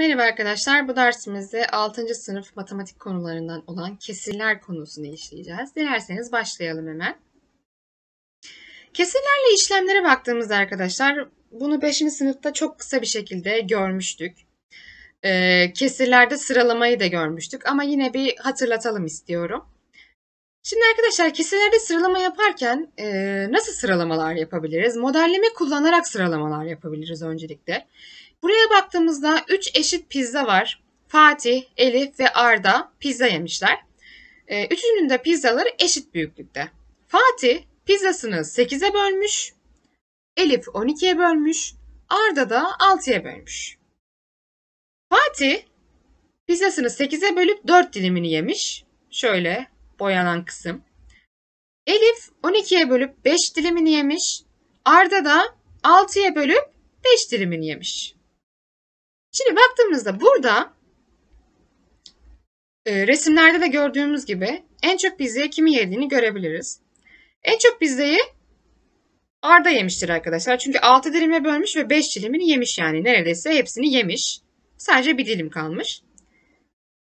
Merhaba arkadaşlar, bu dersimizde 6. sınıf matematik konularından olan kesirler konusunu işleyeceğiz. Dilerseniz başlayalım hemen. Kesirlerle işlemlere baktığımızda arkadaşlar, bunu 5. sınıfta çok kısa bir şekilde görmüştük. Ee, kesirlerde sıralamayı da görmüştük ama yine bir hatırlatalım istiyorum. Şimdi arkadaşlar kesirlerde sıralama yaparken e, nasıl sıralamalar yapabiliriz? Modelleme kullanarak sıralamalar yapabiliriz öncelikle. Öncelikle. Buraya baktığımızda 3 eşit pizza var. Fatih, Elif ve Arda pizza yemişler. Ee, üçünün de pizzaları eşit büyüklükte. Fatih pizzasını 8'e bölmüş, Elif 12'ye bölmüş, Arda da 6'ya bölmüş. Fatih pizzasını 8'e bölüp 4 dilimini yemiş. Şöyle boyanan kısım. Elif 12'ye bölüp 5 dilimini yemiş. Arda da 6'ya bölüp 5 dilimini yemiş. Şimdi baktığımızda burada e, resimlerde de gördüğümüz gibi en çok pizzayı kimi yediğini görebiliriz. En çok pizzayı Arda yemiştir arkadaşlar. Çünkü 6 dilime bölmüş ve 5 dilimini yemiş yani. Neredeyse hepsini yemiş. Sadece bir dilim kalmış.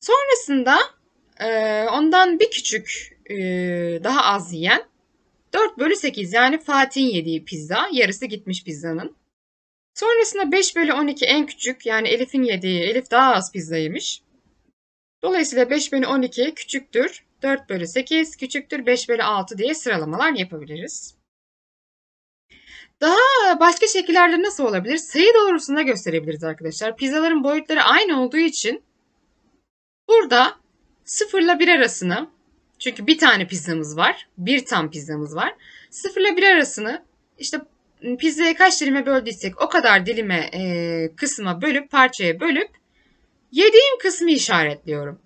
Sonrasında e, ondan bir küçük e, daha az yiyen 4 bölü 8 yani Fatih'in yediği pizza. Yarısı gitmiş pizzanın. Sonrasında 5 bölü 12 en küçük yani Elif'in yediği. Elif daha az pizza yemiş. Dolayısıyla 5 bölü 12 küçüktür. 4 bölü 8 küçüktür. 5 bölü 6 diye sıralamalar yapabiliriz. Daha başka şekillerde nasıl olabilir? Sayı doğrusunda gösterebiliriz arkadaşlar. Pizzaların boyutları aynı olduğu için burada 0 ile 1 arasını çünkü bir tane pizzamız var. Bir tam pizzamız var. 0 ile 1 arasını işte pizzayı kaç dilime böldüysek o kadar dilime e, kısma bölüp parçaya bölüp yediğim kısmı işaretliyorum.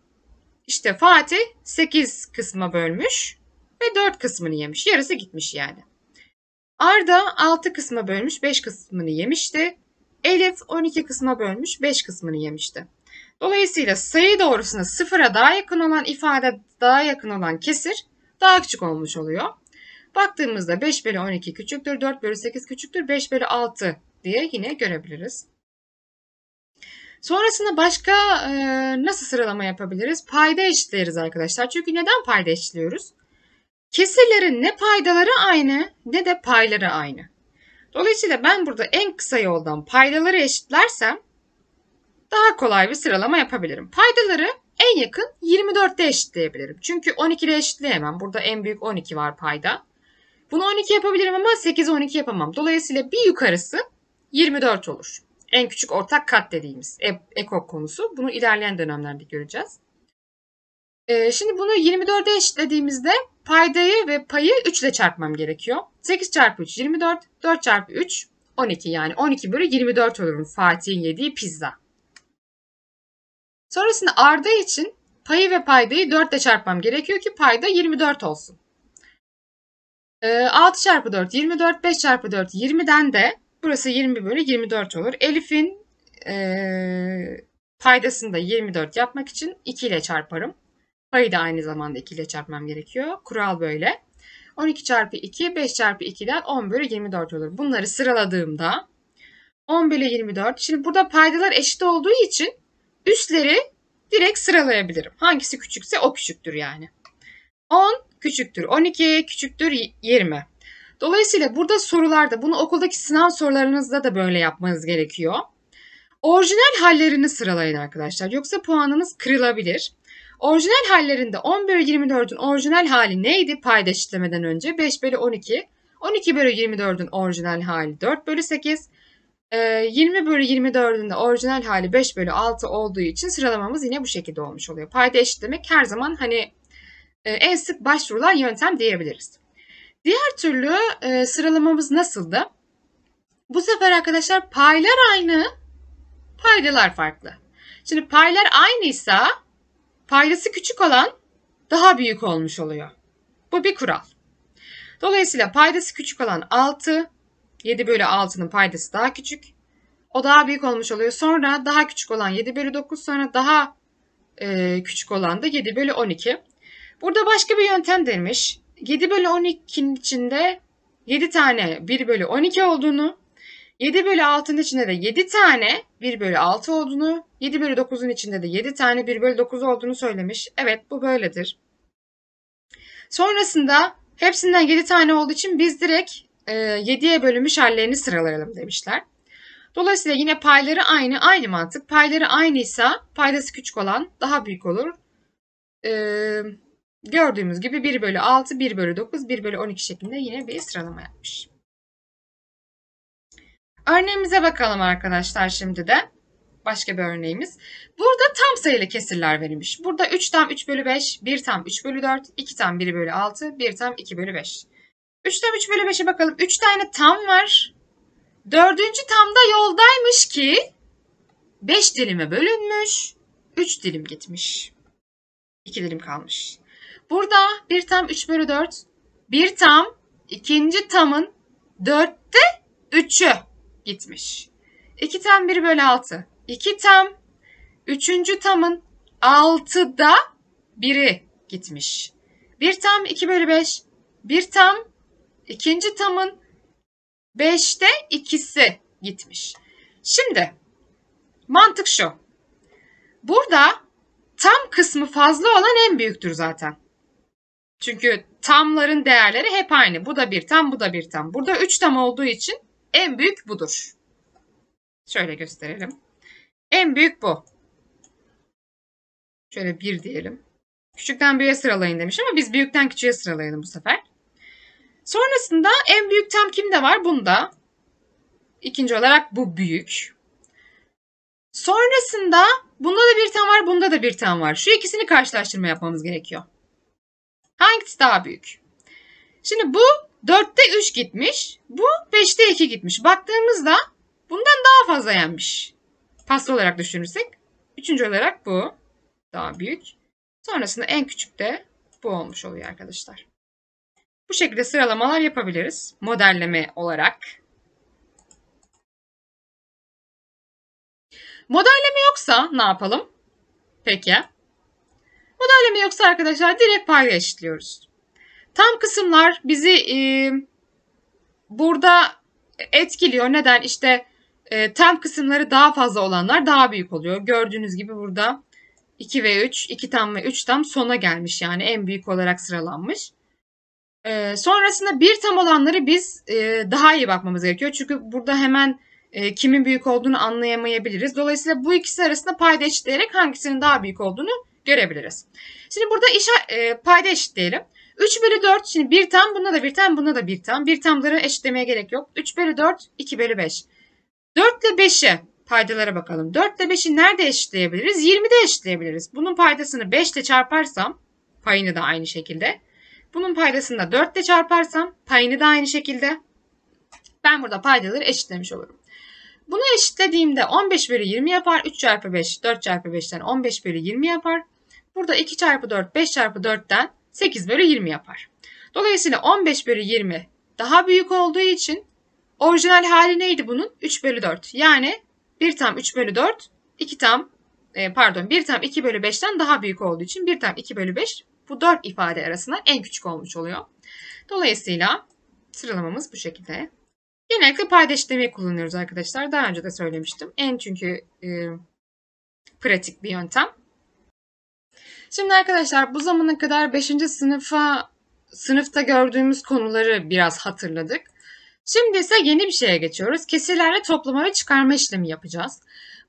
İşte Fatih 8 kısma bölmüş ve 4 kısmını yemiş. Yarısı gitmiş yani. Arda 6 kısma bölmüş 5 kısmını yemişti. Elif 12 kısma bölmüş 5 kısmını yemişti. Dolayısıyla sayı doğrusuna sıfıra daha yakın olan ifade daha yakın olan kesir daha küçük olmuş oluyor. Baktığımızda 5 bölü 12 küçüktür, 4 bölü 8 küçüktür, 5 bölü 6 diye yine görebiliriz. Sonrasında başka e, nasıl sıralama yapabiliriz? Payda eşitleriz arkadaşlar. Çünkü neden payda eşitliyoruz? Kesirlerin ne paydaları aynı ne de payları aynı. Dolayısıyla ben burada en kısa yoldan paydaları eşitlersem daha kolay bir sıralama yapabilirim. Paydaları en yakın 24'te eşitleyebilirim. Çünkü 12'de eşitleyemem. Burada en büyük 12 var payda. Bunu 12 yapabilirim ama 8 12 yapamam. Dolayısıyla bir yukarısı 24 olur. En küçük ortak kat dediğimiz e, ekok konusu. Bunu ilerleyen dönemlerde göreceğiz. E, şimdi bunu 24'e eşitlediğimizde paydayı ve payı 3 ile çarpmam gerekiyor. 8 çarpı 3 24, 4 çarpı 3 12 yani 12 bölü 24 olurum Fatih'in yediği pizza. Sonrasında arda için payı ve paydayı 4 ile çarpmam gerekiyor ki payda 24 olsun. 6 ee, çarpı 4 24, 5 çarpı 4 20'den de burası 20 bölü 24 olur. Elif'in e, paydasını da 24 yapmak için 2 ile çarparım. Payı da aynı zamanda 2 ile çarpmam gerekiyor. Kural böyle. 12 çarpı 2, 5 çarpı 2'den 10 bölü 24 olur. Bunları sıraladığımda 10 bölü 24. Şimdi burada paydalar eşit olduğu için üstleri direkt sıralayabilirim. Hangisi küçükse o küçüktür yani. 10 küçüktür 12, küçüktür 20. Dolayısıyla burada sorularda bunu okuldaki sınav sorularınızda da böyle yapmanız gerekiyor. Orijinal hallerini sıralayın arkadaşlar. Yoksa puanınız kırılabilir. Orijinal hallerinde 11 bölü 24'ün orijinal hali neydi payda eşitlemeden önce? 5 bölü 12. 12 bölü 24'ün orijinal hali 4 bölü 8. 20 e, bölü 24'ün de orijinal hali 5 bölü 6 olduğu için sıralamamız yine bu şekilde olmuş oluyor. Payda eşitlemek her zaman hani e, en sık başvurulan yöntem diyebiliriz. Diğer türlü e, sıralamamız nasıldı? Bu sefer arkadaşlar paylar aynı, paydalar farklı. Şimdi paylar aynıysa paydası küçük olan daha büyük olmuş oluyor. Bu bir kural. Dolayısıyla paydası küçük olan 6, 7 bölü 6'nın paydası daha küçük. O daha büyük olmuş oluyor. Sonra daha küçük olan 7 bölü 9, sonra daha e, küçük olan da 7 bölü 12. Burada başka bir yöntem demiş. 7 bölü 12'nin içinde 7 tane 1 bölü 12 olduğunu, 7 bölü 6'nın içinde de 7 tane 1 bölü 6 olduğunu, 7 bölü 9'un içinde de 7 tane 1 bölü 9 olduğunu söylemiş. Evet bu böyledir. Sonrasında hepsinden 7 tane olduğu için biz direkt 7'ye e, bölünmüş hallerini sıralayalım demişler. Dolayısıyla yine payları aynı, aynı mantık. Payları aynıysa paydası küçük olan daha büyük olur. Ee, Gördüğümüz gibi 1 bölü 6, 1 bölü 9, 1 bölü 12 şeklinde yine bir sıralama yapmış. Örneğimize bakalım arkadaşlar şimdi de. Başka bir örneğimiz. Burada tam sayılı kesirler verilmiş. Burada 3 tam 3 bölü 5, 1 tam 3 bölü 4, 2 tam 1 bölü 6, 1 tam 2 bölü 5. 3 tam 3 bölü 5'e bakalım. 3 tane tam var. Dördüncü tamda yoldaymış ki 5 dilime bölünmüş. 3 dilim gitmiş. 2 dilim kalmış. Burada bir tam 3 bölü 4. Bir tam ikinci tamın 4'te 3'ü gitmiş. 2 tam 1 bölü 6. 2 tam 3. tamın 6'da 1'i gitmiş. 1 tam 2 bölü 5. 1 tam ikinci tamın 5'te 2'si gitmiş. Şimdi mantık şu. Burada tam kısmı fazla olan en büyüktür zaten. Çünkü tamların değerleri hep aynı. Bu da bir tam, bu da bir tam. Burada 3 tam olduğu için en büyük budur. Şöyle gösterelim. En büyük bu. Şöyle 1 diyelim. Küçükten büyüğe sıralayın demiş ama biz büyükten küçüğe sıralayalım bu sefer. Sonrasında en büyük tam kimde var? Bunda. İkinci olarak bu büyük. Sonrasında bunda da bir tam var, bunda da bir tam var. Şu ikisini karşılaştırma yapmamız gerekiyor. Hangisi daha büyük? Şimdi bu 4'te 3 gitmiş. Bu 5'te 2 gitmiş. Baktığımızda bundan daha fazla yenmiş. Pasta olarak düşünürsek. Üçüncü olarak bu daha büyük. Sonrasında en küçük de bu olmuş oluyor arkadaşlar. Bu şekilde sıralamalar yapabiliriz. Modelleme olarak. Modelleme yoksa ne yapalım? Peki. Bu da öyle mi yoksa arkadaşlar direkt payla eşitliyoruz. Tam kısımlar bizi e, burada etkiliyor. Neden? İşte e, tam kısımları daha fazla olanlar daha büyük oluyor. Gördüğünüz gibi burada 2 ve 3, 2 tam ve 3 tam sona gelmiş yani en büyük olarak sıralanmış. E, sonrasında bir tam olanları biz e, daha iyi bakmamız gerekiyor. Çünkü burada hemen e, kimin büyük olduğunu anlayamayabiliriz. Dolayısıyla bu ikisi arasında payda eşitleyerek hangisinin daha büyük olduğunu görebiliriz. Şimdi burada iş, e, payda eşitleyelim. 3 bölü 4 şimdi bir tam bunda da bir tam bunda da bir tam. Bir tamları eşitlemeye gerek yok. 3 bölü 4 2 bölü 5. 4 ile 5'e paydalara bakalım. 4 ile 5'i nerede eşitleyebiliriz? 20'de eşitleyebiliriz. Bunun paydasını 5 ile çarparsam payını da aynı şekilde. Bunun paydasını da 4 ile çarparsam payını da aynı şekilde. Ben burada paydaları eşitlemiş olurum. Bunu eşitlediğimde 15 bölü 20 yapar. 3 çarpı 5, 4 çarpı 5'ten 15 bölü 20 yapar. Burada 2 çarpı 4 5 çarpı 4'ten 8 bölü 20 yapar. Dolayısıyla 15 bölü 20 daha büyük olduğu için orijinal hali neydi bunun? 3 bölü 4. Yani 1 tam 3 bölü 4 2 tam e, pardon 1 tam 2 bölü 5'ten daha büyük olduğu için 1 tam 2 bölü 5 bu 4 ifade arasında en küçük olmuş oluyor. Dolayısıyla sıralamamız bu şekilde. Genellikle paydaşlamayı kullanıyoruz arkadaşlar. Daha önce de söylemiştim. En çünkü e, pratik bir yöntem. Şimdi arkadaşlar bu zamana kadar 5. sınıfa sınıfta gördüğümüz konuları biraz hatırladık. Şimdi ise yeni bir şeye geçiyoruz. Kesirlerle toplama ve çıkarma işlemi yapacağız.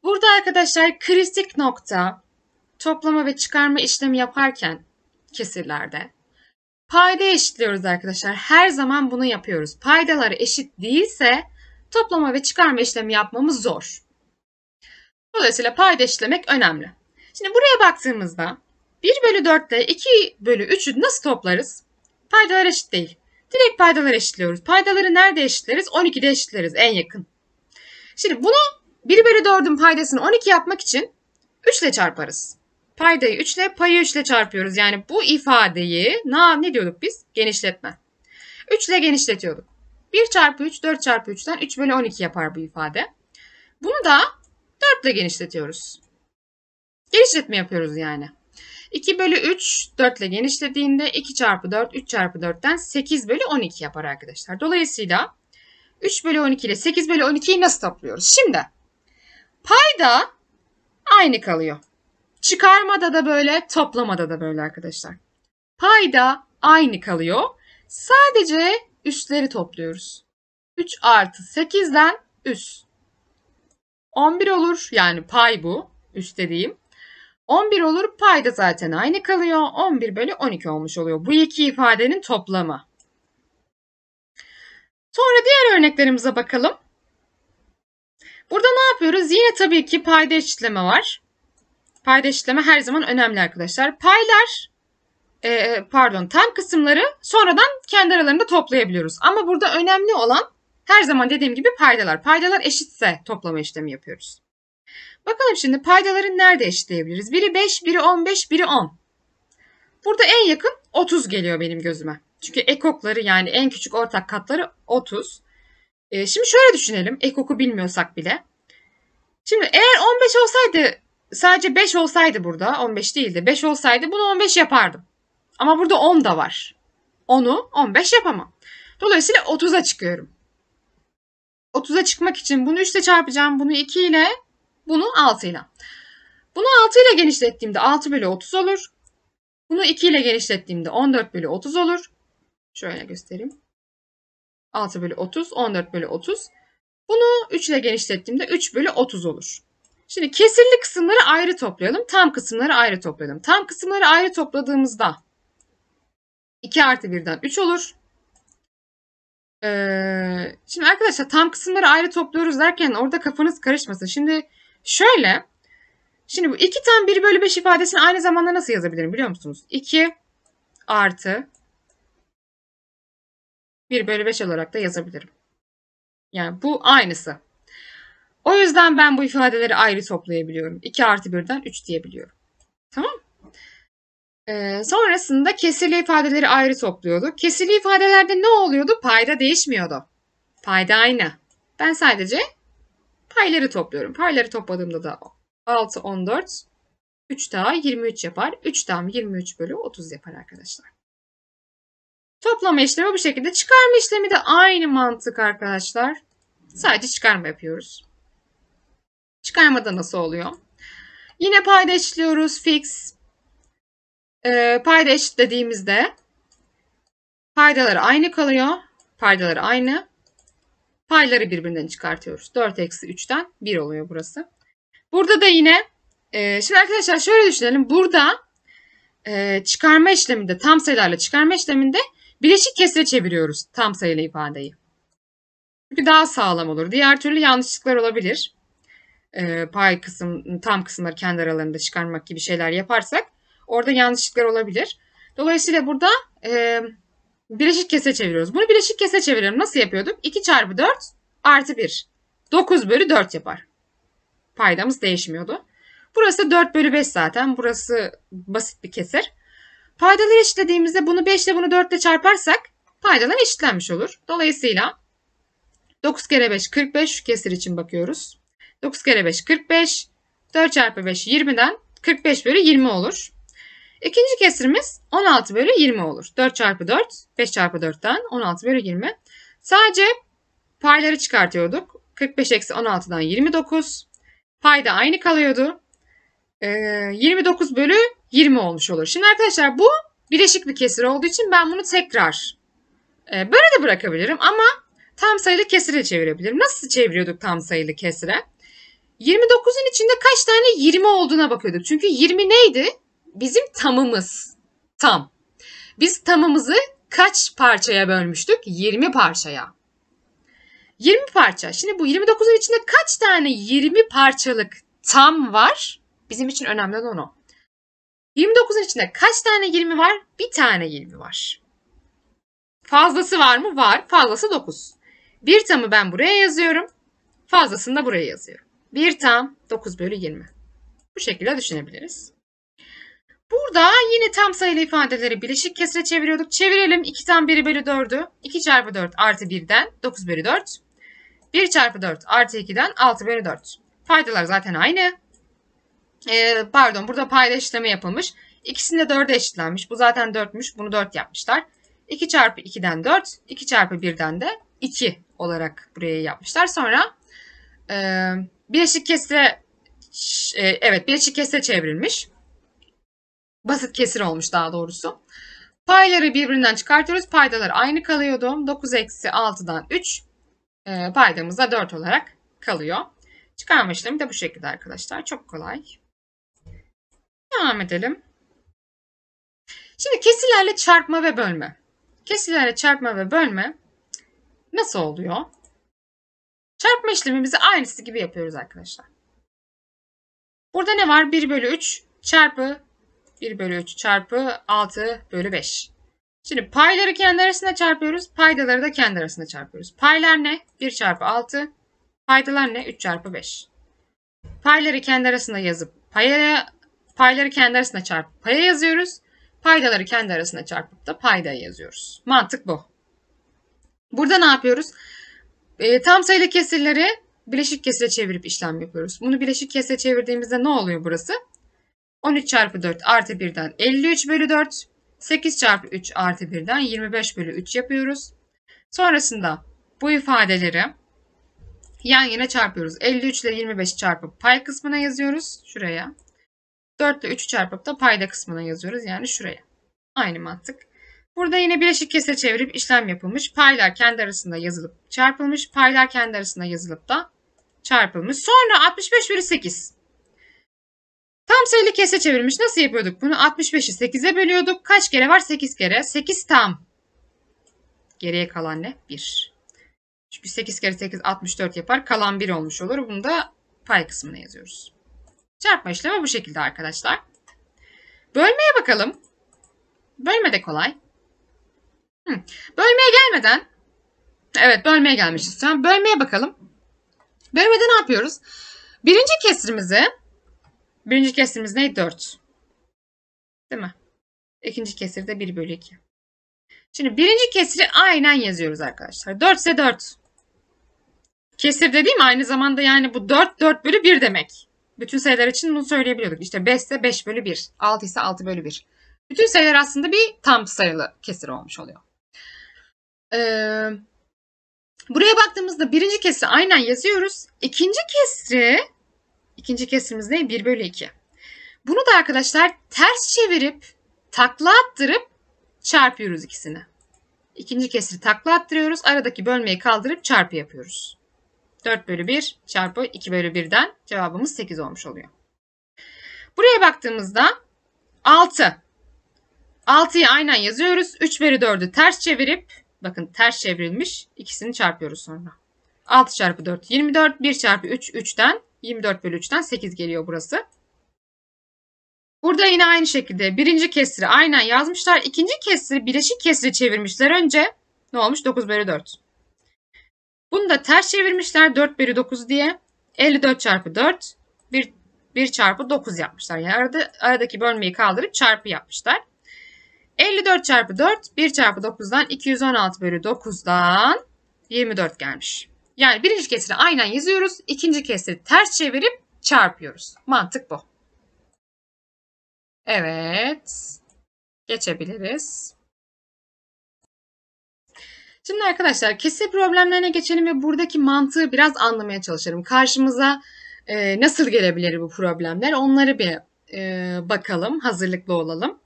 Burada arkadaşlar kritik nokta toplama ve çıkarma işlemi yaparken kesirlerde payda eşitliyoruz arkadaşlar. Her zaman bunu yapıyoruz. Paydalar eşit değilse toplama ve çıkarma işlemi yapmamız zor. Dolayısıyla payda eşitlemek önemli. Şimdi buraya baktığımızda 1 bölü 4 ile 2 bölü 3'ü nasıl toplarız? Paydalar eşit değil. Direkt paydalar eşitliyoruz. Paydaları nerede eşitleriz? 12'de eşitleriz en yakın. Şimdi bunu 1 bölü 4'ün paydasını 12 yapmak için 3 ile çarparız. Paydayı 3 ile payı 3 ile çarpıyoruz. Yani bu ifadeyi ne, ne diyorduk biz? Genişletme. 3 ile genişletiyorduk. 1 çarpı 3, 4 çarpı 3'ten 3 bölü 12 yapar bu ifade. Bunu da 4 ile genişletiyoruz. Genişletme yapıyoruz yani. 2 bölü 3 4 ile genişlediğinde 2 çarpı 4 3 çarpı 4'ten 8 bölü 12 yapar arkadaşlar. Dolayısıyla 3 bölü 12 ile 8 bölü 12'yi nasıl topluyoruz? Şimdi payda aynı kalıyor. Çıkarmada da böyle toplamada da böyle arkadaşlar. Payda aynı kalıyor. Sadece üstleri topluyoruz. 3 artı 8'den üst. 11 olur yani pay bu üst dediğim. 11 olur payda zaten aynı kalıyor. 11 bölü 12 olmuş oluyor. Bu iki ifadenin toplamı. Sonra diğer örneklerimize bakalım. Burada ne yapıyoruz? Yine tabii ki payda eşitleme var. Payda eşitleme her zaman önemli arkadaşlar. Paylar e, pardon tam kısımları sonradan kendi aralarında toplayabiliyoruz. Ama burada önemli olan her zaman dediğim gibi paydalar. Paydalar eşitse toplama işlemi yapıyoruz. Bakalım şimdi paydaların nerede eşitleyebiliriz? Biri 5, biri 15, biri 10. Burada en yakın 30 geliyor benim gözüme. Çünkü ekokları yani en küçük ortak katları 30. E, ee, şimdi şöyle düşünelim ekoku bilmiyorsak bile. Şimdi eğer 15 olsaydı sadece 5 olsaydı burada 15 değildi, 5 olsaydı bunu 15 yapardım. Ama burada 10 da var. 10'u 15 yapamam. Dolayısıyla 30'a çıkıyorum. 30'a çıkmak için bunu 3 ile çarpacağım. Bunu 2 ile bunu 6 ile. Bunu 6 ile genişlettiğimde 6 bölü 30 olur. Bunu 2 ile genişlettiğimde 14 bölü 30 olur. Şöyle göstereyim. 6 bölü 30, 14 bölü 30. Bunu 3 ile genişlettiğimde 3 bölü 30 olur. Şimdi kesirli kısımları ayrı toplayalım. Tam kısımları ayrı toplayalım. Tam kısımları ayrı topladığımızda 2 artı 1'den 3 olur. Ee, şimdi arkadaşlar tam kısımları ayrı topluyoruz derken orada kafanız karışmasın. Şimdi Şöyle. Şimdi bu 2'ten 1 bölü 5 ifadesini aynı zamanda nasıl yazabilirim biliyor musunuz? 2 artı 1 bölü 5 olarak da yazabilirim. Yani bu aynısı. O yüzden ben bu ifadeleri ayrı toplayabiliyorum. 2 artı 1'den 3 diyebiliyorum. Tamam ee, sonrasında kesirli ifadeleri ayrı topluyorduk. Kesirli ifadelerde ne oluyordu? Payda değişmiyordu. Payda aynı. Ben sadece Payları topluyorum. Payları topladığımda da 6, 14, 3 daha 23 yapar. 3 tam 23 bölü 30 yapar arkadaşlar. Toplama işlemi bu şekilde. Çıkarma işlemi de aynı mantık arkadaşlar. Sadece çıkarma yapıyoruz. Çıkarmada nasıl oluyor? Yine payda eşitliyoruz. Fix. E, payda eşitlediğimizde paydalar aynı kalıyor. Paydalar aynı. Payları birbirinden çıkartıyoruz. 4 eksi 3'ten 1 oluyor burası. Burada da yine e, şimdi arkadaşlar şöyle düşünelim. Burada e, çıkarma işleminde tam sayılarla çıkarma işleminde bileşik kesre çeviriyoruz tam sayılı ifadeyi. Çünkü daha sağlam olur. Diğer türlü yanlışlıklar olabilir. E, pay kısım, tam kısımları kendi aralarında çıkarmak gibi şeyler yaparsak orada yanlışlıklar olabilir. Dolayısıyla burada e, bileşik kese çeviriyoruz. Bunu bileşik kese çevirelim. Nasıl yapıyorduk? 2 çarpı 4 artı 1. 9 bölü 4 yapar. Paydamız değişmiyordu. Burası 4 bölü 5 zaten. Burası basit bir kesir. Paydaları eşitlediğimizde bunu 5 ile bunu 4 ile çarparsak paydalar eşitlenmiş olur. Dolayısıyla 9 kere 5 45 şu kesir için bakıyoruz. 9 kere 5 45 4 çarpı 5 20'den 45 bölü 20 olur. İkinci kesirimiz 16 bölü 20 olur. 4 çarpı 4, 5 çarpı 4'ten 16 bölü 20. Sadece payları çıkartıyorduk. 45 eksi 16'dan 29. Pay da aynı kalıyordu. Ee, 29 bölü 20 olmuş olur. Şimdi arkadaşlar bu bileşik bir kesir olduğu için ben bunu tekrar e, böyle de bırakabilirim ama tam sayılı kesire çevirebilirim. Nasıl çeviriyorduk tam sayılı kesire? 29'un içinde kaç tane 20 olduğuna bakıyorduk. Çünkü 20 neydi? bizim tamımız. Tam. Biz tamımızı kaç parçaya bölmüştük? 20 parçaya. 20 parça. Şimdi bu 29'un içinde kaç tane 20 parçalık tam var? Bizim için önemli olan o. 29'un içinde kaç tane 20 var? Bir tane 20 var. Fazlası var mı? Var. Fazlası 9. Bir tamı ben buraya yazıyorum. Fazlasını da buraya yazıyorum. Bir tam 9 bölü 20. Bu şekilde düşünebiliriz. Burada yine tam sayılı ifadeleri bileşik kesre çeviriyorduk. Çevirelim 2'den 1 bölü 4'ü. 2 çarpı 4 artı 1'den 9 bölü 4. 1 çarpı 4 artı 2'den 6 bölü 4. Faydalar zaten aynı. Ee, pardon burada payda işlemi yapılmış. İkisinde 4'e eşitlenmiş. Bu zaten 4'müş. Bunu 4 yapmışlar. 2 çarpı 2'den 4. 2 çarpı 1'den de 2 olarak buraya yapmışlar. Sonra e, bileşik kesre e, evet bileşik kesre çevrilmiş basit kesir olmuş daha doğrusu. Payları birbirinden çıkartıyoruz. Paydalar aynı kalıyordu. 9 eksi 6'dan 3 e, paydamız da 4 olarak kalıyor. Çıkarma işlemi de bu şekilde arkadaşlar. Çok kolay. Devam edelim. Şimdi kesirlerle çarpma ve bölme. Kesirlerle çarpma ve bölme nasıl oluyor? Çarpma işlemimizi aynısı gibi yapıyoruz arkadaşlar. Burada ne var? 1 bölü 3 çarpı 1 bölü 3 çarpı 6 bölü 5. Şimdi payları kendi arasında çarpıyoruz. Paydaları da kendi arasında çarpıyoruz. Paylar ne? 1 çarpı 6. Paydalar ne? 3 çarpı 5. Payları kendi arasında yazıp paya, payları kendi arasında çarpıp paya yazıyoruz. Paydaları kendi arasında çarpıp da paydaya yazıyoruz. Mantık bu. Burada ne yapıyoruz? E, tam sayılı kesirleri bileşik kesire çevirip işlem yapıyoruz. Bunu bileşik kesire çevirdiğimizde ne oluyor burası? 13 çarpı 4 artı 1'den 53 bölü 4. 8 çarpı 3 artı 1'den 25 bölü 3 yapıyoruz. Sonrasında bu ifadeleri yan yana çarpıyoruz. 53 ile 25 çarpıp pay kısmına yazıyoruz. Şuraya. 4 ile 3 çarpıp da payda kısmına yazıyoruz. Yani şuraya. Aynı mantık. Burada yine bileşik kese çevirip işlem yapılmış. Paylar kendi arasında yazılıp çarpılmış. Paylar kendi arasında yazılıp da çarpılmış. Sonra 65 bölü 8. Tam sayılı kese çevirmiş. Nasıl yapıyorduk bunu? 65'i 8'e bölüyorduk. Kaç kere var? 8 kere. 8 tam. Geriye kalan ne? 1. Çünkü 8 kere 8 64 yapar. Kalan 1 olmuş olur. Bunu da pay kısmına yazıyoruz. Çarpma işlemi bu şekilde arkadaşlar. Bölmeye bakalım. Bölme de kolay. Hı. Bölmeye gelmeden Evet bölmeye gelmişiz. Tamam, bölmeye bakalım. Bölmede ne yapıyoruz? Birinci kesrimizi Birinci kesirimiz neydi? 4. Değil mi? İkinci kesir de 1 bölü 2. Şimdi birinci kesiri aynen yazıyoruz arkadaşlar. 4 ise 4. Kesir dediğim aynı zamanda yani bu 4 4 bölü 1 demek. Bütün sayılar için bunu söyleyebiliyorduk. İşte 5 ise 5 bölü 1. 6 ise 6 bölü 1. Bütün sayılar aslında bir tam sayılı kesir olmuş oluyor. Ee, buraya baktığımızda birinci kesri aynen yazıyoruz. İkinci kesri İkinci kesimiz ne? 1 bölü 2. Bunu da arkadaşlar ters çevirip takla attırıp çarpıyoruz ikisini. İkinci kesiri takla attırıyoruz. Aradaki bölmeyi kaldırıp çarpı yapıyoruz. 4 bölü 1 çarpı 2 bölü 1'den cevabımız 8 olmuş oluyor. Buraya baktığımızda 6. 6'yı aynen yazıyoruz. 3 bölü 4'ü ters çevirip bakın ters çevrilmiş ikisini çarpıyoruz sonra. 6 çarpı 4 24 1 çarpı 3 3'ten 24 bölü 3'ten 8 geliyor burası. Burada yine aynı şekilde birinci kesri aynen yazmışlar. İkinci kesri bileşik kesri çevirmişler önce. Ne olmuş? 9 bölü 4. Bunu da ters çevirmişler 4 bölü 9 diye. 54 çarpı 4 1, 1 çarpı 9 yapmışlar. Yani arada, aradaki bölmeyi kaldırıp çarpı yapmışlar. 54 çarpı 4 1 çarpı 9'dan 216 bölü 9'dan 24 gelmiş. Yani birinci kesiri aynen yazıyoruz. ikinci kesiri ters çevirip çarpıyoruz. Mantık bu. Evet. Geçebiliriz. Şimdi arkadaşlar kesir problemlerine geçelim ve buradaki mantığı biraz anlamaya çalışalım. Karşımıza e, nasıl gelebilir bu problemler onları bir e, bakalım, hazırlıklı olalım.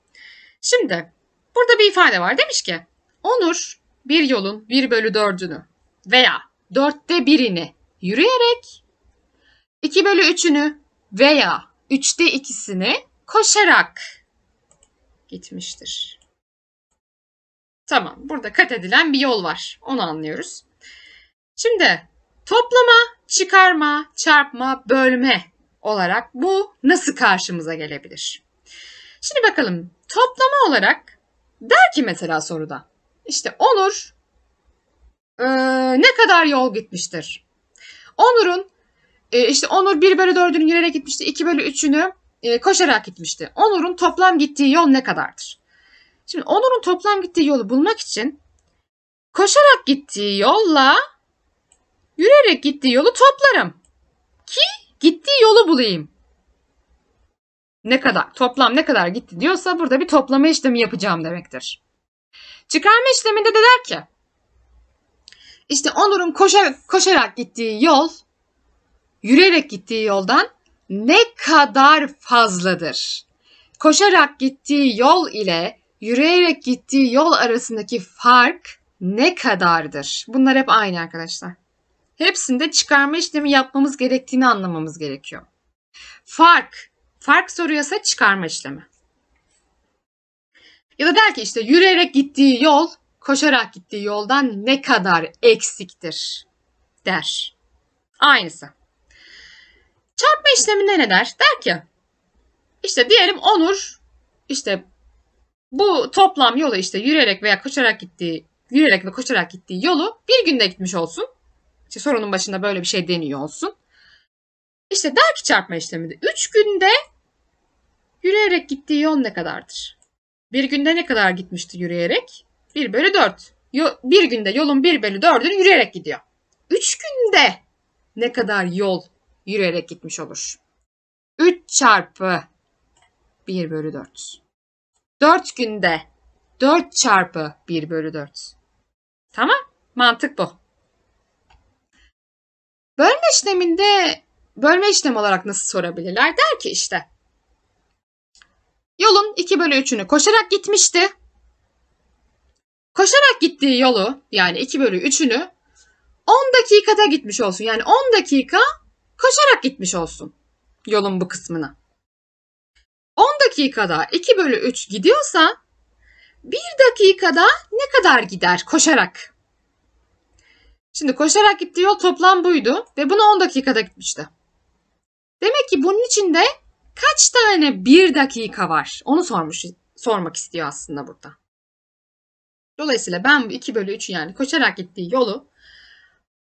Şimdi burada bir ifade var. Demiş ki Onur bir yolun bir bölü dördünü veya dörtte birini yürüyerek, iki bölü üçünü veya üçte ikisini koşarak gitmiştir. Tamam burada kat edilen bir yol var. Onu anlıyoruz. Şimdi toplama, çıkarma, çarpma, bölme olarak bu nasıl karşımıza gelebilir? Şimdi bakalım toplama olarak der ki mesela soruda işte olur e, ne kadar yol gitmiştir? Onur'un e, işte Onur 1 bölü 4'ünü yürüyerek gitmişti. 2 bölü 3'ünü e, koşarak gitmişti. Onur'un toplam gittiği yol ne kadardır? Şimdi Onur'un toplam gittiği yolu bulmak için koşarak gittiği yolla yürüyerek gittiği yolu toplarım. Ki gittiği yolu bulayım. Ne kadar toplam ne kadar gitti diyorsa burada bir toplama işlemi yapacağım demektir. Çıkarma işleminde de der ki işte Onur'un koşar, koşarak gittiği yol, yürüyerek gittiği yoldan ne kadar fazladır. Koşarak gittiği yol ile yürüyerek gittiği yol arasındaki fark ne kadardır? Bunlar hep aynı arkadaşlar. Hepsinde çıkarma işlemi yapmamız gerektiğini anlamamız gerekiyor. Fark. Fark soruyorsa çıkarma işlemi. Ya da der ki işte yürüyerek gittiği yol koşarak gittiği yoldan ne kadar eksiktir der. Aynısı. Çarpma işleminde ne der? Der ki işte diyelim Onur işte bu toplam yolu işte yürüyerek veya koşarak gittiği yürüyerek ve koşarak gittiği yolu bir günde gitmiş olsun. İşte sorunun başında böyle bir şey deniyor olsun. İşte der ki çarpma işleminde 3 günde yürüyerek gittiği yol ne kadardır? Bir günde ne kadar gitmişti yürüyerek? 1 bölü 4. Bir günde yolun 1 bölü 4'ünü yürüyerek gidiyor. 3 günde ne kadar yol yürüyerek gitmiş olur? 3 çarpı 1 bölü 4. 4 günde 4 çarpı 1 bölü 4. Tamam mantık bu. Bölme işleminde bölme işlemi olarak nasıl sorabilirler? Der ki işte yolun 2 bölü 3'ünü koşarak gitmişti koşarak gittiği yolu yani 2 bölü 3'ünü 10 dakikada gitmiş olsun. Yani 10 dakika koşarak gitmiş olsun yolun bu kısmını. 10 dakikada 2 bölü 3 gidiyorsa 1 dakikada ne kadar gider koşarak? Şimdi koşarak gittiği yol toplam buydu ve bunu 10 dakikada gitmişti. Demek ki bunun içinde kaç tane 1 dakika var? Onu sormuş sormak istiyor aslında burada. Dolayısıyla ben bu 2 bölü 3'ü yani koşarak gittiği yolu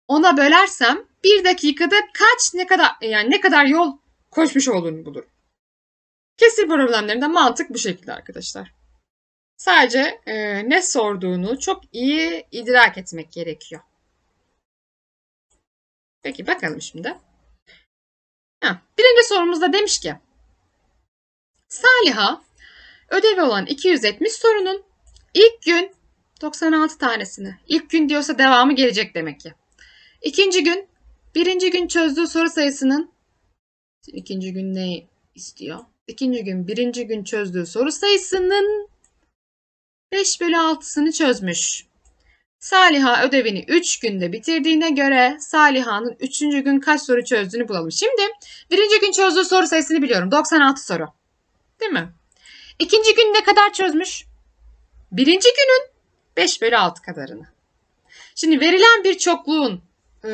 ona bölersem bir dakikada kaç ne kadar e, yani ne kadar yol koşmuş olduğunu bulur. Kesir problemlerinde mantık bu şekilde arkadaşlar. Sadece e, ne sorduğunu çok iyi idrak etmek gerekiyor. Peki bakalım şimdi. Ha, birinci sorumuzda demiş ki Saliha ödevi olan 270 sorunun ilk gün 96 tanesini. İlk gün diyorsa devamı gelecek demek ki. İkinci gün birinci gün çözdüğü soru sayısının ikinci gün ne istiyor? İkinci gün birinci gün çözdüğü soru sayısının 5 bölü 6'sını çözmüş. Saliha ödevini 3 günde bitirdiğine göre Saliha'nın 3. gün kaç soru çözdüğünü bulalım. Şimdi birinci gün çözdüğü soru sayısını biliyorum. 96 soru. Değil mi? İkinci gün ne kadar çözmüş? Birinci günün 5 bölü 6 kadarını. Şimdi verilen bir çokluğun e,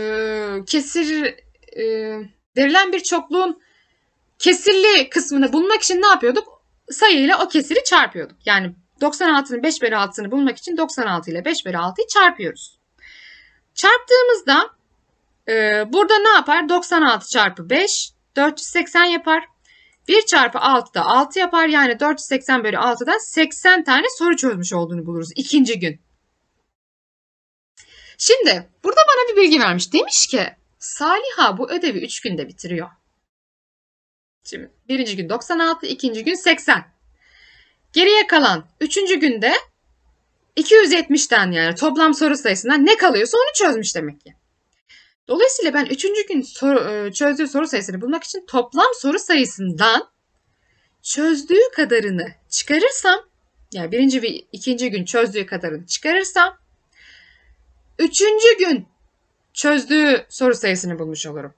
kesir e, verilen bir çokluğun kesirli kısmını bulmak için ne yapıyorduk? Sayıyla o kesiri çarpıyorduk. Yani 96'nın 5 bölü 6'sını bulmak için 96 ile 5 bölü 6'yı çarpıyoruz. Çarptığımızda e, burada ne yapar? 96 çarpı 5 480 yapar. 1 çarpı 6 da 6 yapar. Yani 480 bölü 6'dan 80 tane soru çözmüş olduğunu buluruz ikinci gün. Şimdi burada bana bir bilgi vermiş. Demiş ki Saliha bu ödevi 3 günde bitiriyor. Şimdi birinci gün 96, ikinci gün 80. Geriye kalan üçüncü günde 270'ten yani toplam soru sayısından ne kalıyorsa onu çözmüş demek ki. Dolayısıyla ben üçüncü gün soru, e, çözdüğü soru sayısını bulmak için toplam soru sayısından çözdüğü kadarını çıkarırsam yani birinci ve ikinci gün çözdüğü kadarını çıkarırsam üçüncü gün çözdüğü soru sayısını bulmuş olurum.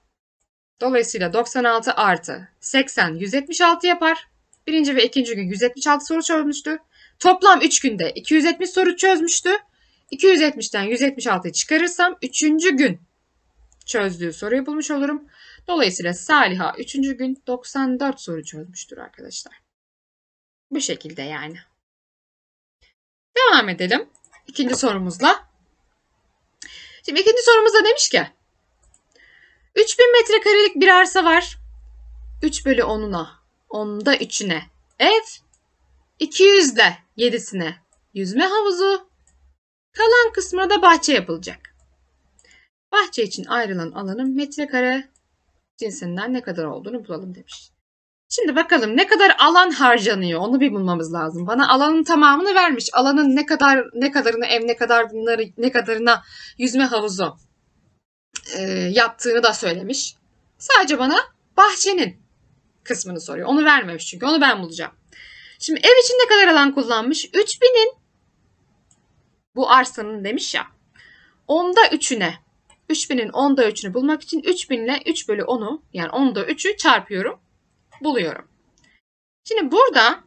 Dolayısıyla 96 artı 80 176 yapar. Birinci ve ikinci gün 176 soru çözmüştü. Toplam 3 günde 270 soru çözmüştü. 270'ten 176'yı çıkarırsam 3. gün çözdüğü soruyu bulmuş olurum. Dolayısıyla Saliha 3. gün 94 soru çözmüştür arkadaşlar. Bu şekilde yani. Devam edelim ikinci sorumuzla. Şimdi ikinci sorumuzda demiş ki 3000 metrekarelik bir arsa var. 3 bölü 10'una, 10'da 3'üne ev, 200'de 7'sine yüzme havuzu, kalan kısmına da bahçe yapılacak. Bahçe için ayrılan alanın metrekare cinsinden ne kadar olduğunu bulalım demiş. Şimdi bakalım ne kadar alan harcanıyor onu bir bulmamız lazım. Bana alanın tamamını vermiş. Alanın ne kadar ne kadarını ev ne kadarını ne kadarına yüzme havuzu e, yaptığını da söylemiş. Sadece bana bahçenin kısmını soruyor. Onu vermemiş çünkü onu ben bulacağım. Şimdi ev için ne kadar alan kullanmış? 3000'in bu arsanın demiş ya. Onda üçüne. 3000'in 10'da 3'ünü bulmak için 3000 ile 3 bölü 10'u yani 10'da 3'ü çarpıyorum. Buluyorum. Şimdi burada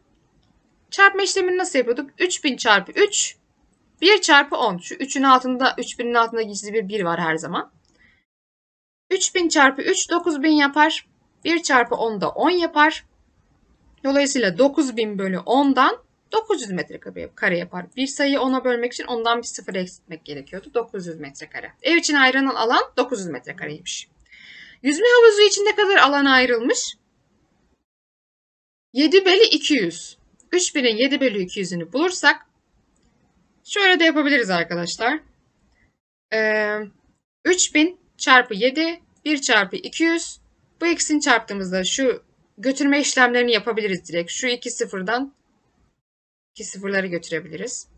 çarpma işlemini nasıl yapıyorduk? 3000 çarpı 3 1 çarpı 10. Şu 3'ün altında 3000'in altında gizli bir 1 var her zaman. 3000 çarpı 3 9000 yapar. 1 çarpı 10 da 10 yapar. Dolayısıyla 9000 bölü 10'dan 900 metrekare kare yapar. Bir sayıyı 10'a bölmek için ondan bir sıfır eksiltmek gerekiyordu. 900 metrekare. Ev için ayrılan alan 900 metrekareymiş. Yüzme havuzu için ne kadar alan ayrılmış? 7 bölü 200. 3000'in 7 bölü 200'ünü bulursak şöyle de yapabiliriz arkadaşlar. Ee, 3000 çarpı 7 1 çarpı 200 bu ikisini çarptığımızda şu götürme işlemlerini yapabiliriz direkt. Şu iki sıfırdan ki sıfırları götürebiliriz.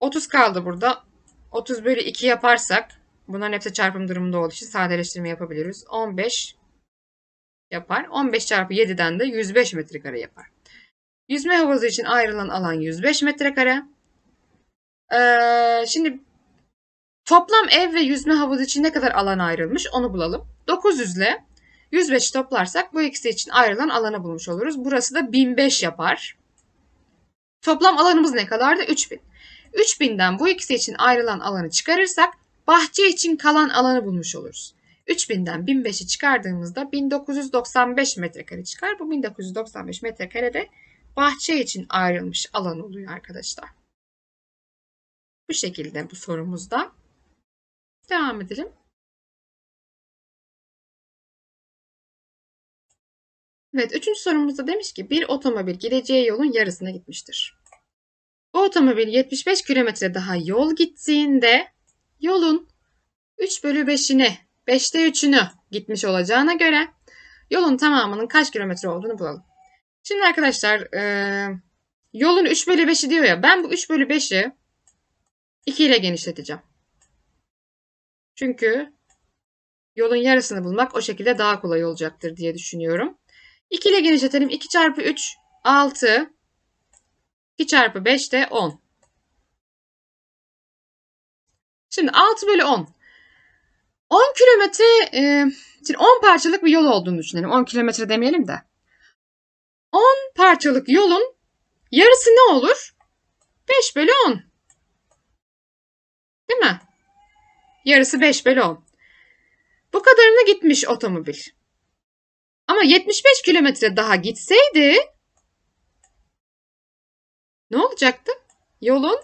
30 kaldı burada. 30 bölü 2 yaparsak bunların hepsi çarpım durumunda olduğu için sadeleştirme yapabiliriz. 15 yapar. 15 çarpı 7'den de 105 metrekare yapar. Yüzme havuzu için ayrılan alan 105 metrekare. Ee, şimdi toplam ev ve yüzme havuzu için ne kadar alan ayrılmış onu bulalım. 900 ile 105 toplarsak bu ikisi için ayrılan alanı bulmuş oluruz. Burası da 1005 yapar. Toplam alanımız ne kadardı? 3000. 3000'den bu ikisi için ayrılan alanı çıkarırsak bahçe için kalan alanı bulmuş oluruz. 3000'den 1005'i çıkardığımızda 1995 metrekare çıkar. Bu 1995 metrekare de bahçe için ayrılmış alan oluyor arkadaşlar. Bu şekilde bu sorumuzda. Devam edelim. Evet, üçüncü sorumuzda demiş ki bir otomobil gideceği yolun yarısına gitmiştir. Bu otomobil 75 kilometre daha yol gittiğinde yolun 3 bölü 5'ini, 5'te 3'ünü gitmiş olacağına göre yolun tamamının kaç kilometre olduğunu bulalım. Şimdi arkadaşlar e, yolun 3 bölü 5'i diyor ya ben bu 3 bölü 5'i 2 ile genişleteceğim. Çünkü yolun yarısını bulmak o şekilde daha kolay olacaktır diye düşünüyorum. 2 ile genişletelim. 2 çarpı 3 6. 2 çarpı 5 de 10. Şimdi 6 bölü 10. 10 kilometre e, için 10 parçalık bir yol olduğunu düşünelim. 10 kilometre demeyelim de. 10 parçalık yolun yarısı ne olur? 5 bölü 10. Değil mi? Yarısı 5 bölü 10. Bu kadarına gitmiş otomobil. Ama 75 kilometre daha gitseydi ne olacaktı? Yolun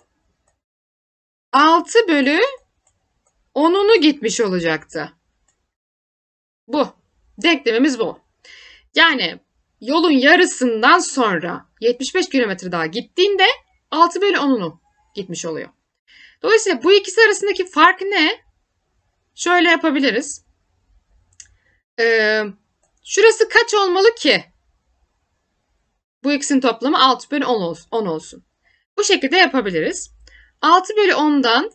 6 bölü 10'unu gitmiş olacaktı. Bu. Denklemimiz bu. Yani yolun yarısından sonra 75 kilometre daha gittiğinde 6 bölü 10'unu gitmiş oluyor. Dolayısıyla bu ikisi arasındaki fark ne? Şöyle yapabiliriz. Ee, Şurası kaç olmalı ki? Bu ikisinin toplamı 6 bölü 10 olsun. 10 olsun. Bu şekilde yapabiliriz. 6 bölü 10'dan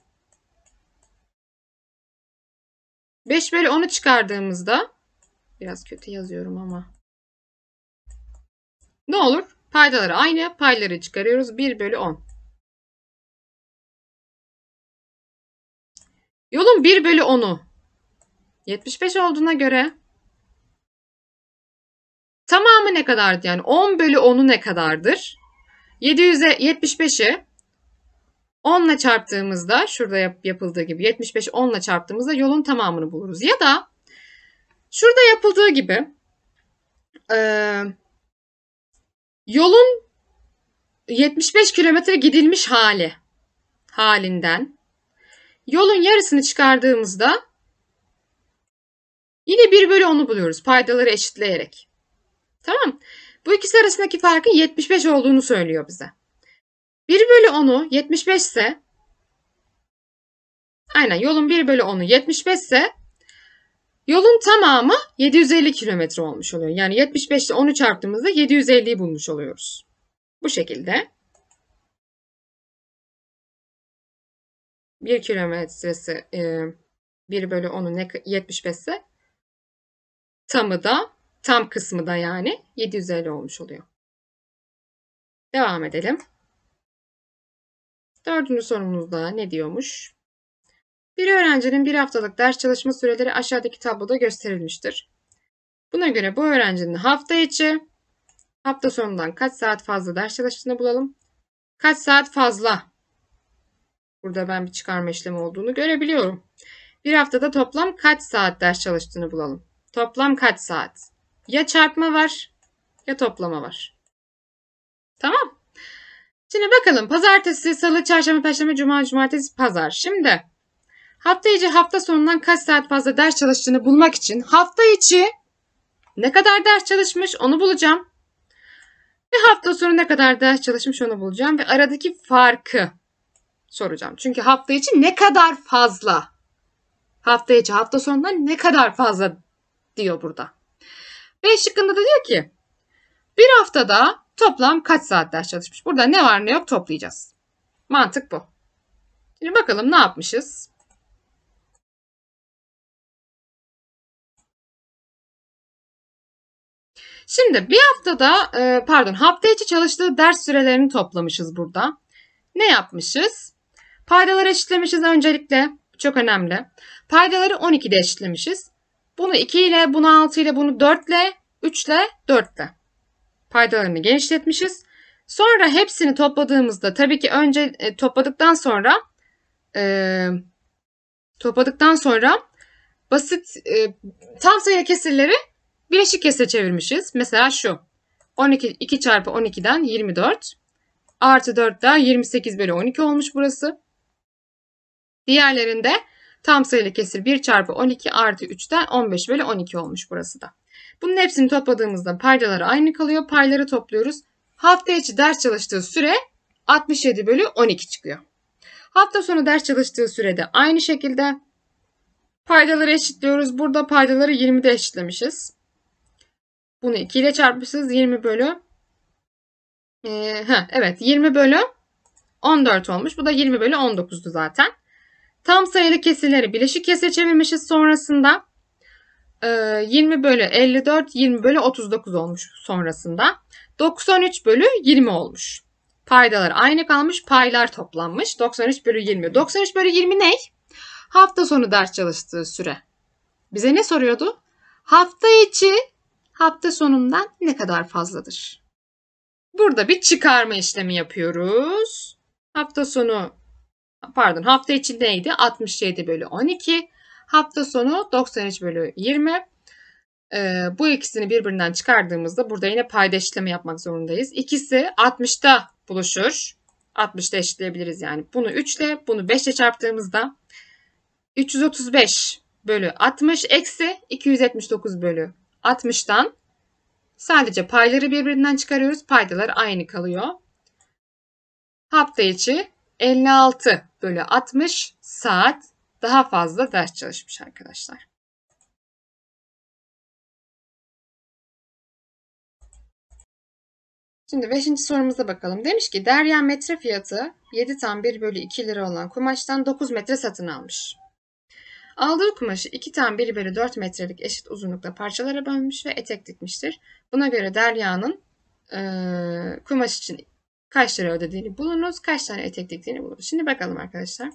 5 bölü 10'u çıkardığımızda biraz kötü yazıyorum ama ne olur? Paydaları aynı. Payları çıkarıyoruz. 1 bölü 10. Yolun 1 bölü 10'u 75 olduğuna göre Tamamı ne kadardı? Yani 10 bölü 10'u ne kadardır? 700'e 75'i 10 ile çarptığımızda şurada yap, yapıldığı gibi 75 10 ile çarptığımızda yolun tamamını buluruz. Ya da şurada yapıldığı gibi e, yolun 75 kilometre gidilmiş hali halinden yolun yarısını çıkardığımızda yine 1 bölü 10'u buluyoruz paydaları eşitleyerek. Tamam. Bu ikisi arasındaki farkın 75 olduğunu söylüyor bize. 1 bölü 10'u 75 ise aynen yolun 1 bölü 10'u 75 ise yolun tamamı 750 kilometre olmuş oluyor. Yani 75 ile 10'u çarptığımızda 750'yi bulmuş oluyoruz. Bu şekilde. 1 kilometresi e, 1 bölü 10'u 75 ise tamı da Tam kısmı da yani 750 olmuş oluyor. Devam edelim. Dördüncü sorumuzda ne diyormuş? Bir öğrencinin bir haftalık ders çalışma süreleri aşağıdaki tabloda gösterilmiştir. Buna göre bu öğrencinin hafta içi hafta sonundan kaç saat fazla ders çalıştığını bulalım. Kaç saat fazla? Burada ben bir çıkarma işlemi olduğunu görebiliyorum. Bir haftada toplam kaç saat ders çalıştığını bulalım. Toplam kaç saat? Ya çarpma var ya toplama var. Tamam. Şimdi bakalım pazartesi, salı, çarşamba, perşembe, cuma, cumartesi, pazar. Şimdi hafta içi hafta sonundan kaç saat fazla ders çalıştığını bulmak için hafta içi ne kadar ders çalışmış onu bulacağım. Bir hafta sonu ne kadar ders çalışmış onu bulacağım ve aradaki farkı soracağım. Çünkü hafta içi ne kadar fazla hafta içi hafta sonundan ne kadar fazla diyor burada. B şıkkında da diyor ki bir haftada toplam kaç saat ders çalışmış? Burada ne var ne yok toplayacağız. Mantık bu. Şimdi bakalım ne yapmışız? Şimdi bir haftada e, pardon hafta içi çalıştığı ders sürelerini toplamışız burada. Ne yapmışız? Paydaları eşitlemişiz öncelikle. Çok önemli. Paydaları 12'de eşitlemişiz. Bunu 2 ile, bunu 6 ile, bunu 4 ile, 3 ile, 4 ile paydalarını genişletmişiz. Sonra hepsini topladığımızda tabii ki önce e, topladıktan sonra e, topladıktan sonra basit e, tam sayı kesirleri bileşik kesire çevirmişiz. Mesela şu 12 2 çarpı 12'den 24 artı 4'ten 28 bölü 12 olmuş burası. Diğerlerinde Tam sayılı kesir 1 çarpı 12 artı 3'ten 15 bölü 12 olmuş burası da. Bunun hepsini topladığımızda paydaları aynı kalıyor. Payları topluyoruz. Hafta içi ders çalıştığı süre 67 bölü 12 çıkıyor. Hafta sonu ders çalıştığı sürede aynı şekilde paydaları eşitliyoruz. Burada paydaları 20'de eşitlemişiz. Bunu 2 ile çarpmışız. 20 bölü ee, heh, evet 20 bölü 14 olmuş. Bu da 20 bölü 19'du zaten. Tam sayılı kesirleri bileşik kesire çevirmişiz sonrasında. 20 ee, bölü 54, 20 bölü 39 olmuş sonrasında. 93 bölü 20 olmuş. Paydalar aynı kalmış, paylar toplanmış. 93 bölü 20. 93 bölü 20 ne? Hafta sonu ders çalıştığı süre. Bize ne soruyordu? Hafta içi hafta sonundan ne kadar fazladır? Burada bir çıkarma işlemi yapıyoruz. Hafta sonu pardon hafta içindeydi 67 bölü 12. Hafta sonu 93 bölü 20. Ee, bu ikisini birbirinden çıkardığımızda burada yine payda işlemi yapmak zorundayız. İkisi 60'ta buluşur. 60'ta eşitleyebiliriz yani. Bunu 3 ile bunu 5 ile çarptığımızda 335 bölü 60 eksi 279 bölü 60'tan sadece payları birbirinden çıkarıyoruz. Paydalar aynı kalıyor. Hafta içi 56 bölü 60 saat daha fazla ders çalışmış arkadaşlar. Şimdi 5. sorumuza bakalım. Demiş ki Derya metre fiyatı 7 tam 1 bölü 2 lira olan kumaştan 9 metre satın almış. Aldığı kumaşı 2 tam 1 bölü 4 metrelik eşit uzunlukta parçalara bölmüş ve etek dikmiştir. Buna göre Derya'nın e, kumaş için kaç lira ödediğini bulunuz. Kaç tane etek diktiğini bulunuz. Şimdi bakalım arkadaşlar.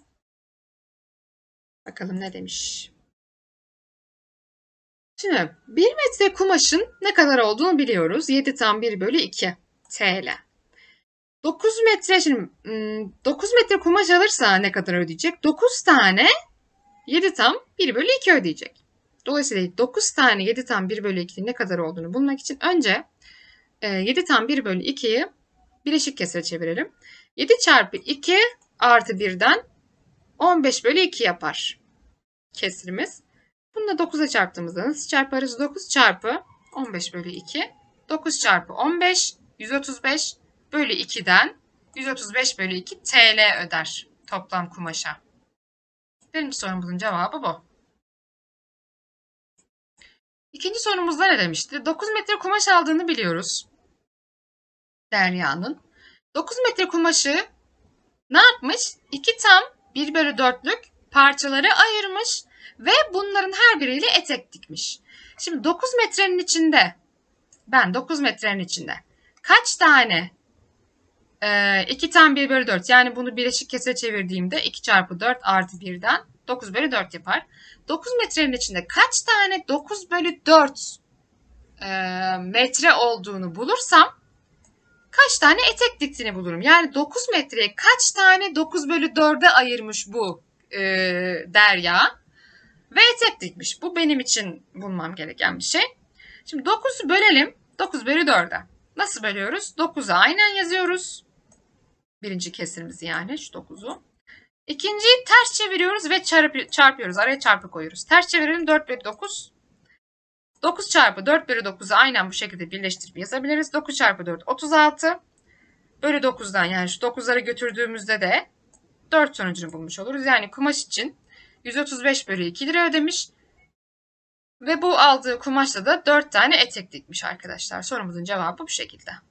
Bakalım ne demiş. Şimdi 1 metre kumaşın ne kadar olduğunu biliyoruz. 7 tam 1 bölü 2 TL. 9 metre şimdi 9 hmm, metre kumaş alırsa ne kadar ödeyecek? 9 tane 7 tam 1 bölü 2 ödeyecek. Dolayısıyla 9 tane 7 tam 1 bölü 2'nin ne kadar olduğunu bulmak için önce 7 e, tam 1 bölü 2'yi Birleşik kesire çevirelim. 7 çarpı 2 artı 1'den 15 bölü 2 yapar kesirimiz. Bunu da 9'a çarptığımızda nasıl çarparız? 9 çarpı 15 bölü 2. 9 çarpı 15 135 bölü 2'den 135 bölü 2 TL öder toplam kumaşa. Birinci sorumuzun cevabı bu. İkinci sorumuzda ne demişti? 9 metre kumaş aldığını biliyoruz. Derya'nın. 9 metre kumaşı ne yapmış? 2 tam 1 bölü 4'lük parçaları ayırmış ve bunların her biriyle etek dikmiş. Şimdi 9 metrenin içinde ben 9 metrenin içinde kaç tane e, tam 1 bölü 4 yani bunu bileşik kese çevirdiğimde 2 çarpı 4 artı 1'den 9 bölü 4 yapar. 9 metrenin içinde kaç tane 9 bölü 4 e, metre olduğunu bulursam kaç tane etek diktiğini bulurum. Yani 9 metreye kaç tane 9 bölü 4'e ayırmış bu e, derya ve etek dikmiş. Bu benim için bulmam gereken bir şey. Şimdi 9'u bölelim. 9 bölü 4'e. Nasıl bölüyoruz? 9'a aynen yazıyoruz. Birinci kesirimizi yani şu 9'u. İkinciyi ters çeviriyoruz ve çarp, çarpıyoruz. Araya çarpı koyuyoruz. Ters çevirelim 4 bölü 9 9 çarpı 4 bölü 9'u aynen bu şekilde birleştirip yazabiliriz. 9 çarpı 4 36 bölü 9'dan yani şu 9'lara götürdüğümüzde de 4 sonucunu bulmuş oluruz. Yani kumaş için 135 bölü 2 lira ödemiş. Ve bu aldığı kumaşla da 4 tane etek dikmiş arkadaşlar. Sorumuzun cevabı bu şekilde.